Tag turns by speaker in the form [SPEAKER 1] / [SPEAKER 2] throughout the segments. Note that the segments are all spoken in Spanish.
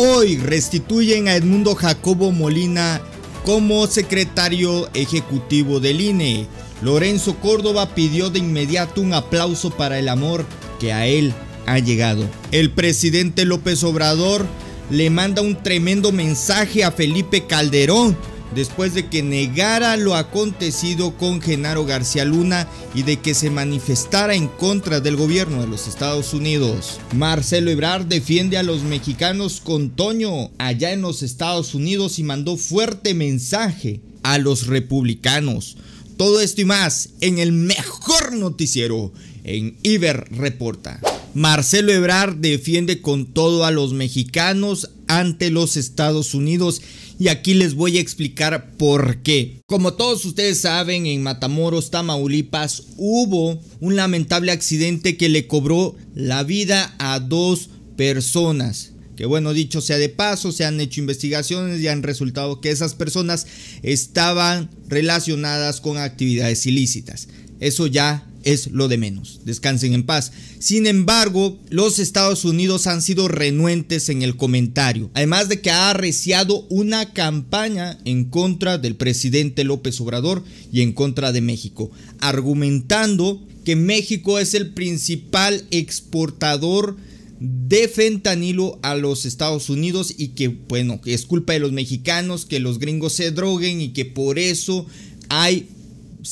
[SPEAKER 1] Hoy restituyen a Edmundo Jacobo Molina como secretario ejecutivo del INE. Lorenzo Córdoba pidió de inmediato un aplauso para el amor que a él ha llegado. El presidente López Obrador le manda un tremendo mensaje a Felipe Calderón después de que negara lo acontecido con Genaro García Luna y de que se manifestara en contra del gobierno de los Estados Unidos. Marcelo Ebrard defiende a los mexicanos con Toño allá en los Estados Unidos y mandó fuerte mensaje a los republicanos. Todo esto y más en el mejor noticiero en Iber Reporta. Marcelo Ebrard defiende con todo a los mexicanos ante los Estados Unidos y aquí les voy a explicar por qué. Como todos ustedes saben, en Matamoros, Tamaulipas, hubo un lamentable accidente que le cobró la vida a dos personas que bueno, dicho sea de paso, se han hecho investigaciones y han resultado que esas personas estaban relacionadas con actividades ilícitas. Eso ya es lo de menos. Descansen en paz. Sin embargo, los Estados Unidos han sido renuentes en el comentario, además de que ha arreciado una campaña en contra del presidente López Obrador y en contra de México, argumentando que México es el principal exportador de fentanilo a los Estados Unidos y que, bueno, es culpa de los mexicanos, que los gringos se droguen y que por eso hay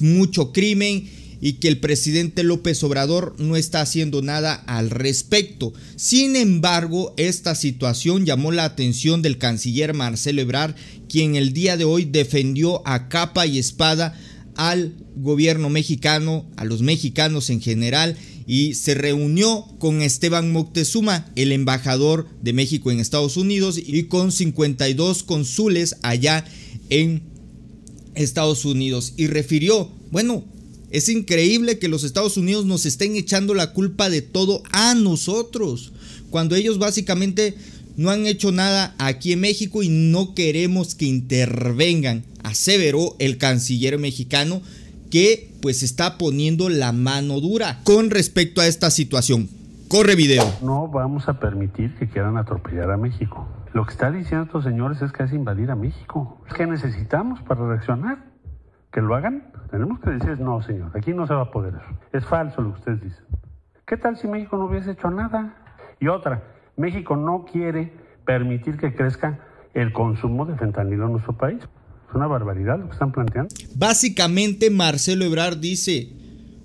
[SPEAKER 1] mucho crimen y que el presidente López Obrador no está haciendo nada al respecto. Sin embargo, esta situación llamó la atención del canciller Marcelo Ebrard, quien el día de hoy defendió a capa y espada al gobierno mexicano, a los mexicanos en general, y se reunió con Esteban Moctezuma, el embajador de México en Estados Unidos, y con 52 cónsules allá en Estados Unidos. Y refirió, bueno, es increíble que los Estados Unidos nos estén echando la culpa de todo a nosotros, cuando ellos básicamente no han hecho nada aquí en México y no queremos que intervengan, aseveró el canciller mexicano que pues está poniendo la mano dura con respecto a esta situación. Corre video. No vamos a permitir que quieran atropellar a México. Lo que está diciendo estos señores es que es invadir a México. ¿Qué necesitamos para reaccionar? que lo hagan, tenemos que decir, no, señor, aquí no se va a poder. Es falso lo que ustedes dicen. ¿Qué tal si México no hubiese hecho nada? Y otra, México no quiere permitir que crezca el consumo de fentanilo en nuestro país. Es una barbaridad lo que están planteando. Básicamente, Marcelo Ebrard dice,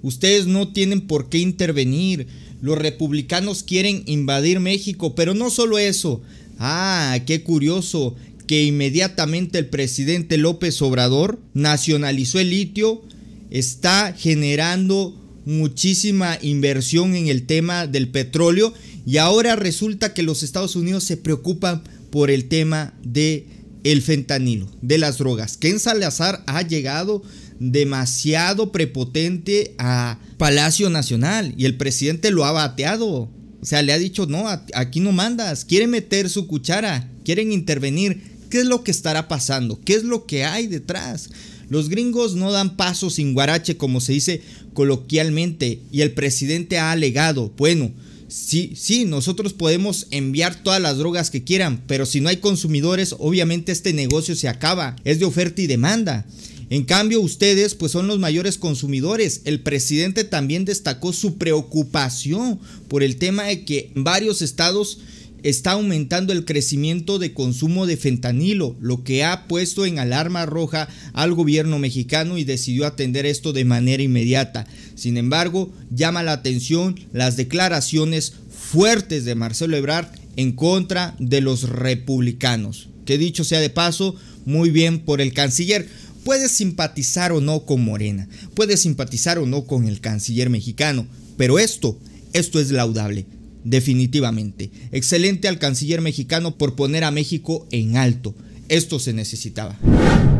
[SPEAKER 1] ustedes no tienen por qué intervenir. Los republicanos quieren invadir México, pero no solo eso. Ah, qué curioso que inmediatamente el presidente López Obrador nacionalizó el litio, está generando muchísima inversión en el tema del petróleo y ahora resulta que los Estados Unidos se preocupan por el tema de el fentanilo, de las drogas. Ken Salazar ha llegado demasiado prepotente a Palacio Nacional y el presidente lo ha bateado. O sea, le ha dicho, no, aquí no mandas, quieren meter su cuchara, quieren intervenir. ¿Qué es lo que estará pasando? ¿Qué es lo que hay detrás? Los gringos no dan paso sin guarache, como se dice coloquialmente, y el presidente ha alegado, bueno, sí, sí, nosotros podemos enviar todas las drogas que quieran, pero si no hay consumidores, obviamente este negocio se acaba, es de oferta y demanda. En cambio, ustedes pues son los mayores consumidores. El presidente también destacó su preocupación por el tema de que varios estados está aumentando el crecimiento de consumo de fentanilo, lo que ha puesto en alarma roja al gobierno mexicano y decidió atender esto de manera inmediata. Sin embargo, llama la atención las declaraciones fuertes de Marcelo Ebrard en contra de los republicanos. Que dicho sea de paso, muy bien por el canciller. Puede simpatizar o no con Morena, puede simpatizar o no con el canciller mexicano, pero esto, esto es laudable definitivamente. Excelente al canciller mexicano por poner a México en alto. Esto se necesitaba.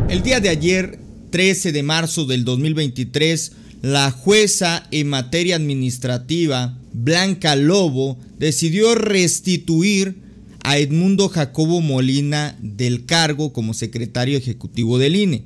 [SPEAKER 1] El día de ayer, 13 de marzo del 2023, la jueza en materia administrativa, Blanca Lobo, decidió restituir a Edmundo Jacobo Molina del cargo como secretario ejecutivo del INE.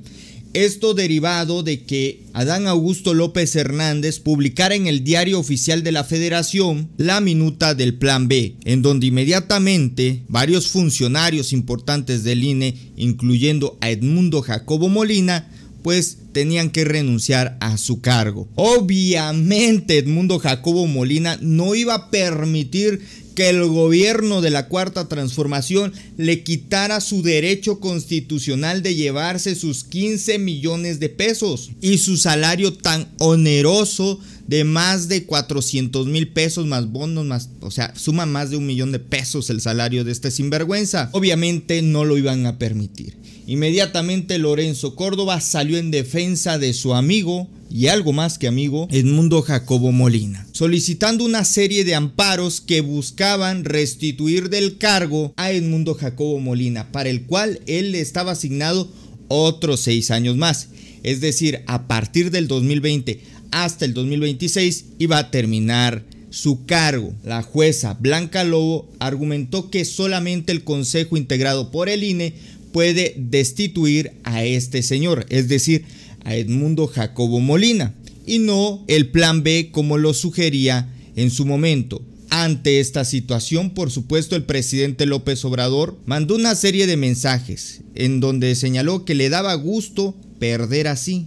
[SPEAKER 1] Esto derivado de que Adán Augusto López Hernández publicara en el diario oficial de la federación la minuta del Plan B, en donde inmediatamente varios funcionarios importantes del INE, incluyendo a Edmundo Jacobo Molina, pues tenían que renunciar a su cargo. Obviamente Edmundo Jacobo Molina no iba a permitir que el gobierno de la Cuarta Transformación le quitara su derecho constitucional de llevarse sus 15 millones de pesos y su salario tan oneroso de más de 400 mil pesos más bonos, más, o sea, suma más de un millón de pesos el salario de este sinvergüenza. Obviamente no lo iban a permitir. Inmediatamente Lorenzo Córdoba salió en defensa de su amigo y algo más que amigo, Edmundo Jacobo Molina solicitando una serie de amparos que buscaban restituir del cargo a Edmundo Jacobo Molina, para el cual él le estaba asignado otros seis años más. Es decir, a partir del 2020 hasta el 2026 iba a terminar su cargo. La jueza Blanca Lobo argumentó que solamente el Consejo integrado por el INE puede destituir a este señor, es decir, a Edmundo Jacobo Molina y no el plan B como lo sugería en su momento. Ante esta situación, por supuesto, el presidente López Obrador mandó una serie de mensajes en donde señaló que le daba gusto perder así.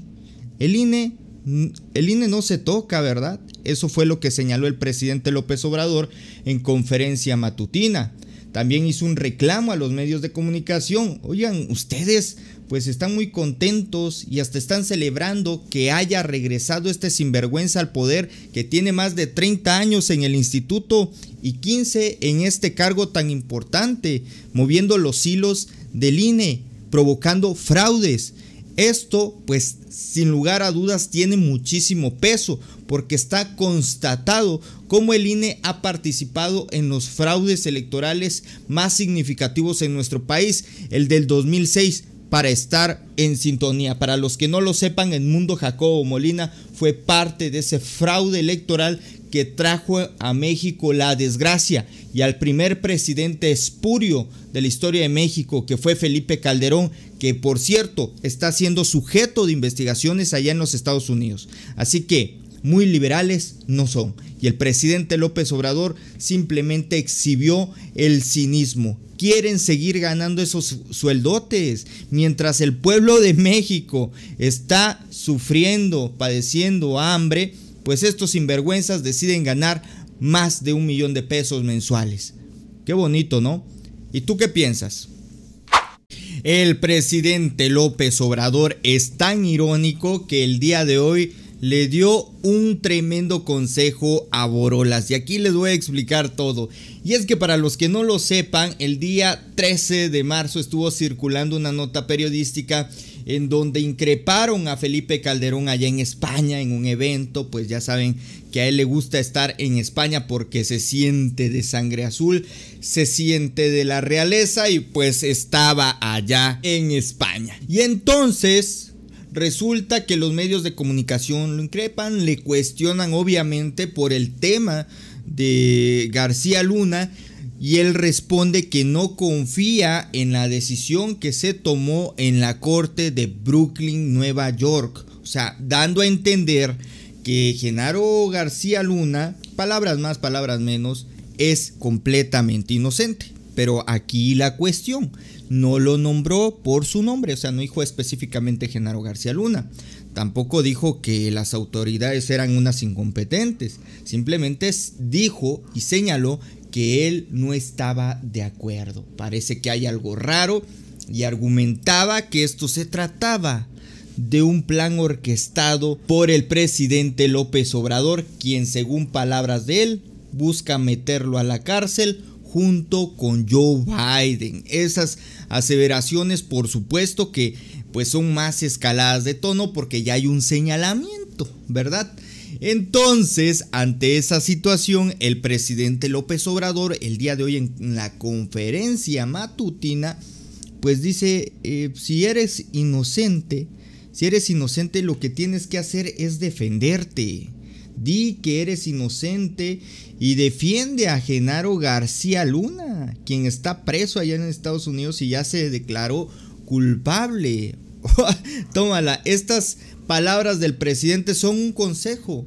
[SPEAKER 1] El INE, el e no se toca, ¿verdad? Eso fue lo que señaló el presidente López Obrador en conferencia matutina. También hizo un reclamo a los medios de comunicación. Oigan, ustedes pues están muy contentos y hasta están celebrando que haya regresado este sinvergüenza al poder que tiene más de 30 años en el instituto y 15 en este cargo tan importante, moviendo los hilos del INE, provocando fraudes, esto, pues, sin lugar a dudas, tiene muchísimo peso porque está constatado cómo el INE ha participado en los fraudes electorales más significativos en nuestro país, el del 2006 para estar en sintonía. Para los que no lo sepan, el mundo Jacobo Molina fue parte de ese fraude electoral que trajo a México la desgracia y al primer presidente espurio de la historia de México, que fue Felipe Calderón, que por cierto está siendo sujeto de investigaciones allá en los Estados Unidos. Así que muy liberales no son. Y el presidente López Obrador simplemente exhibió el cinismo. Quieren seguir ganando esos sueldotes mientras el pueblo de México está sufriendo, padeciendo hambre, pues estos sinvergüenzas deciden ganar más de un millón de pesos mensuales. Qué bonito, ¿no? ¿Y tú qué piensas? El presidente López Obrador es tan irónico que el día de hoy le dio un tremendo consejo a Borolas y aquí les voy a explicar todo. Y es que para los que no lo sepan, el día 13 de marzo estuvo circulando una nota periodística en donde increparon a Felipe Calderón allá en España en un evento, pues ya saben que a él le gusta estar en España porque se siente de sangre azul, se siente de la realeza y pues estaba allá en España. Y entonces resulta que los medios de comunicación lo increpan, le cuestionan obviamente por el tema de García Luna y él responde que no confía en la decisión que se tomó en la corte de Brooklyn, Nueva York. O sea, dando a entender que Genaro García Luna, palabras más, palabras menos, es completamente inocente. Pero aquí la cuestión, no lo nombró por su nombre, o sea, no dijo específicamente Genaro García Luna. Tampoco dijo que las autoridades eran unas incompetentes, simplemente dijo y señaló que él no estaba de acuerdo. Parece que hay algo raro y argumentaba que esto se trataba de un plan orquestado por el presidente López Obrador, quien según palabras de él busca meterlo a la cárcel junto con Joe Biden. Esas aseveraciones por supuesto que pues son más escaladas de tono porque ya hay un señalamiento, ¿verdad? Entonces, ante esa situación, el presidente López Obrador, el día de hoy en la conferencia matutina, pues dice, eh, si eres inocente, si eres inocente, lo que tienes que hacer es defenderte. Di que eres inocente y defiende a Genaro García Luna, quien está preso allá en Estados Unidos y ya se declaró culpable. Tómala, estas palabras del presidente son un consejo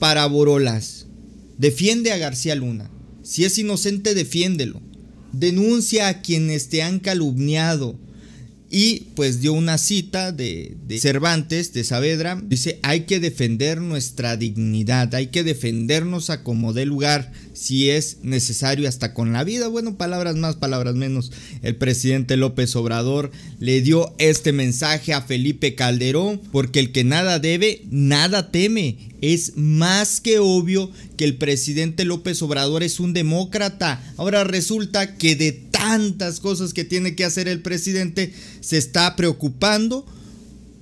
[SPEAKER 1] para Borolas. Defiende a García Luna. Si es inocente, defiéndelo. Denuncia a quienes te han calumniado. Y pues dio una cita de, Cervantes, de Saavedra. Dice, hay que defender nuestra dignidad, hay que defendernos a como dé lugar, si es necesario, hasta con la vida. Bueno, palabras más, palabras menos. El presidente López Obrador le dio este mensaje a Felipe Calderón, porque el que nada debe, nada teme. Es más que obvio que el presidente López Obrador es un demócrata. Ahora resulta que de tantas cosas que tiene que hacer el presidente, se está preocupando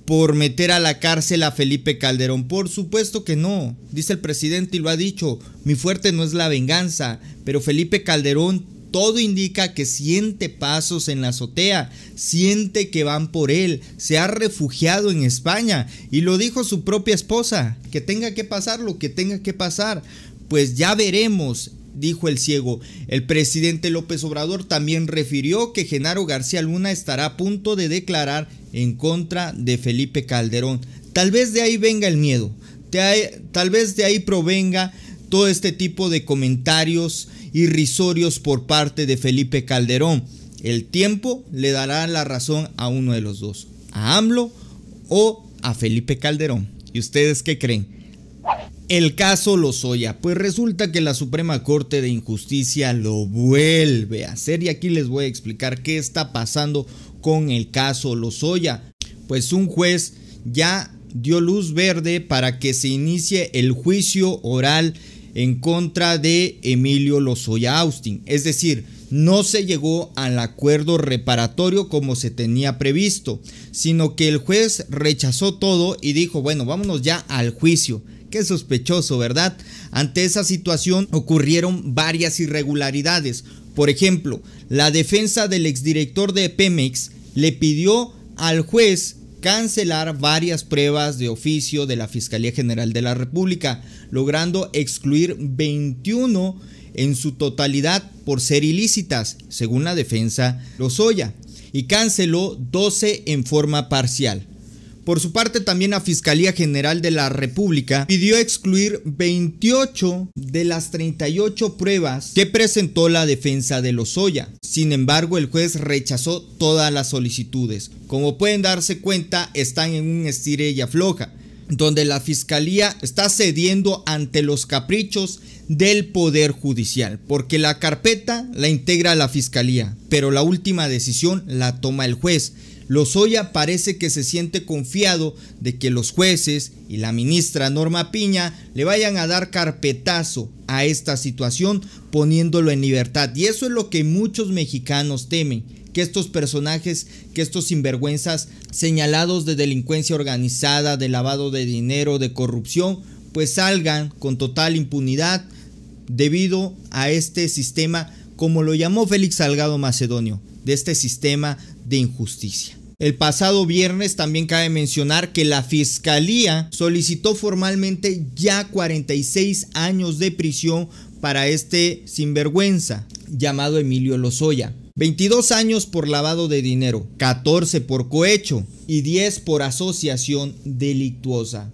[SPEAKER 1] por meter a la cárcel a Felipe Calderón. Por supuesto que no, dice el presidente y lo ha dicho, mi fuerte no es la venganza, pero Felipe Calderón todo indica que siente pasos en la azotea, siente que van por él, se ha refugiado en España y lo dijo su propia esposa, que tenga que pasar lo que tenga que pasar, pues ya veremos dijo el ciego. El presidente López Obrador también refirió que Genaro García Luna estará a punto de declarar en contra de Felipe Calderón. Tal vez de ahí venga el miedo, tal vez de ahí provenga todo este tipo de comentarios irrisorios por parte de Felipe Calderón. El tiempo le dará la razón a uno de los dos, a AMLO o a Felipe Calderón. ¿Y ustedes qué creen? El caso Lozoya, pues resulta que la Suprema Corte de Injusticia lo vuelve a hacer y aquí les voy a explicar qué está pasando con el caso Lozoya. Pues un juez ya dio luz verde para que se inicie el juicio oral en contra de Emilio Lozoya Austin. Es decir, no se llegó al acuerdo reparatorio como se tenía previsto, sino que el juez rechazó todo y dijo, bueno, vámonos ya al juicio. Qué sospechoso, ¿verdad? Ante esa situación ocurrieron varias irregularidades. Por ejemplo, la defensa del exdirector de Pemex le pidió al juez cancelar varias pruebas de oficio de la Fiscalía General de la República, logrando excluir 21 en su totalidad por ser ilícitas, según la defensa Lozoya, y canceló 12 en forma parcial. Por su parte, también la Fiscalía General de la República pidió excluir 28 de las 38 pruebas que presentó la defensa de Lozoya. Sin embargo, el juez rechazó todas las solicitudes. Como pueden darse cuenta, están en un estirella floja, afloja donde la fiscalía está cediendo ante los caprichos del Poder Judicial, porque la carpeta la integra la fiscalía, pero la última decisión la toma el juez. Lozoya parece que se siente confiado de que los jueces y la ministra Norma Piña le vayan a dar carpetazo a esta situación poniéndolo en libertad. Y eso es lo que muchos mexicanos temen, que estos personajes, que estos sinvergüenzas señalados de delincuencia organizada, de lavado de dinero, de corrupción, pues salgan con total impunidad debido a este sistema, como lo llamó Félix Salgado Macedonio, de este sistema de injusticia. El pasado viernes también cabe mencionar que la fiscalía solicitó formalmente ya 46 años de prisión para este sinvergüenza llamado Emilio Lozoya. 22 años por lavado de dinero, 14 por cohecho y 10 por asociación delictuosa.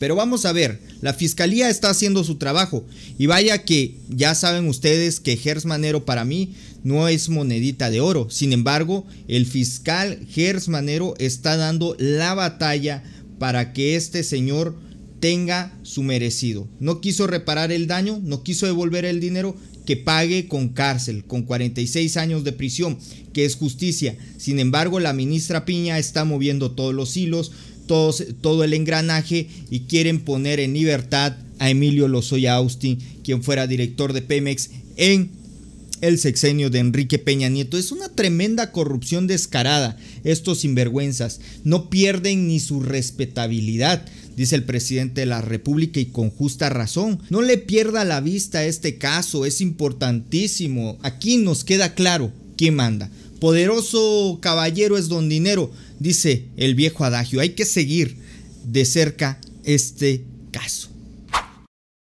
[SPEAKER 1] Pero vamos a ver, la fiscalía está haciendo su trabajo. Y vaya que ya saben ustedes que Gers Manero para mí no es monedita de oro. Sin embargo, el fiscal Gers Manero está dando la batalla para que este señor tenga su merecido. No quiso reparar el daño, no quiso devolver el dinero, que pague con cárcel, con 46 años de prisión, que es justicia. Sin embargo, la ministra Piña está moviendo todos los hilos, todo el engranaje y quieren poner en libertad a Emilio Lozoya Austin, quien fuera director de Pemex en el sexenio de Enrique Peña Nieto. Es una tremenda corrupción descarada. Estos sinvergüenzas no pierden ni su respetabilidad, dice el presidente de la República y con justa razón. No le pierda la vista a este caso, es importantísimo. Aquí nos queda claro quién manda. Poderoso caballero es don dinero, dice el viejo adagio. Hay que seguir de cerca este caso.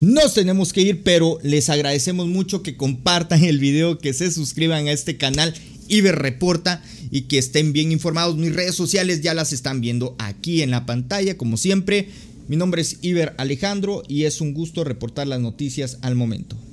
[SPEAKER 1] Nos tenemos que ir, pero les agradecemos mucho que compartan el video, que se suscriban a este canal Iber Reporta y que estén bien informados. Mis redes sociales ya las están viendo aquí en la pantalla, como siempre. Mi nombre es Iber Alejandro y es un gusto reportar las noticias al momento.